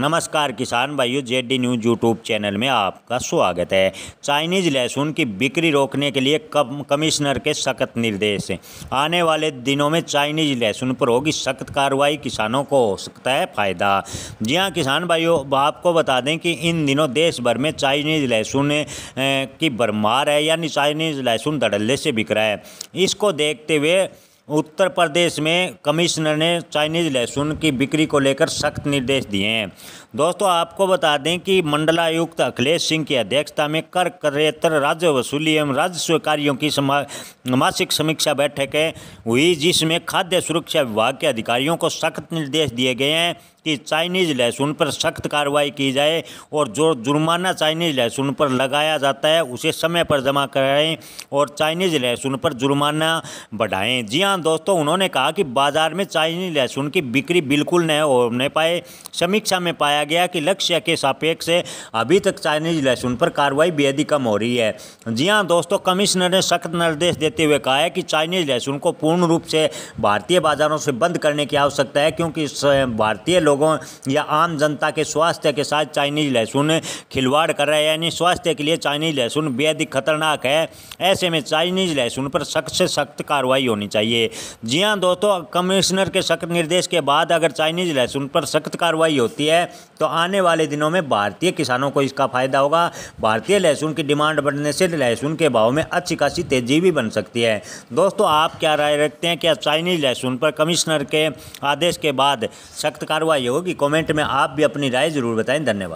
नमस्कार किसान भाइयों J D news YouTube channel में आपका स्वागत है चाइनीज लहसुन की बिक्री रोकने के लिए कम कमिश्नर के सख्त निर्देश आने वाले दिनों में चाइनीज लहसुन पर होगी सख्त कार्रवाई किसानों को हो सकता है फायदा जी हाँ किसान भाइयों आपको बता दें कि इन दिनों देश भर में चाइनीज लहसुन की भरमार है यानी चाइनीज लहसुन धड़ल्ले से बिक रहा है इसको देखते हुए उत्तर प्रदेश में कमिश्नर ने चाइनीज लहसुन की बिक्री को लेकर सख्त निर्देश दिए हैं दोस्तों आपको बता दें कि मंडलायुक्त अखिलेश सिंह की अध्यक्षता में कर करेतर राज्य वसूली एवं राजस्व कार्यों की मासिक समीक्षा बैठकें हुई जिसमें खाद्य सुरक्षा विभाग के अधिकारियों को सख्त निर्देश दिए गए हैं कि चाइनीज़ लहसुन पर सख्त कार्रवाई की जाए और जो जुर्माना चाइनीज़ लहसुन पर लगाया जाता है उसे समय पर जमा कराएं और चाइनीज़ लहसुन पर जुर्माना बढ़ाएं जी हाँ दोस्तों उन्होंने कहा कि बाज़ार में चाइनीज़ लहसुन की बिक्री बिल्कुल न होने पाए समीक्षा में पाया गया कि लक्ष्य के सापेक्ष अभी तक चाइनीज़ लहसुन पर कार्रवाई बेहद कम हो रही है जी हाँ दोस्तों कमिश्नर ने सख्त निर्देश देते हुए कहा है कि चाइनीज़ लहसुन को पूर्ण रूप से भारतीय बाज़ारों से बंद करने की आवश्यकता है क्योंकि भारतीय लोग लोगों या आम जनता के स्वास्थ्य के साथ चाइनीज लहसुन खिलवाड़ कर रहे हैं यानी स्वास्थ्य के लिए चाइनीज लहसुन बेहद खतरनाक है ऐसे में चाइनीज लहसुन पर सख्त से सख्त कार्रवाई होनी चाहिए जी हाँ दोस्तों कमिश्नर के सख्त निर्देश के बाद अगर चाइनीज लहसुन पर सख्त कार्रवाई होती है तो आने वाले दिनों में भारतीय किसानों को इसका फायदा होगा भारतीय लहसुन की डिमांड बढ़ने से लहसुन के भाव में अच्छी खासी तेजी भी बन सकती है दोस्तों आप क्या राय रखते हैं क्या चाइनीज लहसुन पर कमिश्नर के आदेश के बाद सख्त कार्रवाई योगा की कमेंट में आप भी अपनी राय ज़रूर बताएं धन्यवाद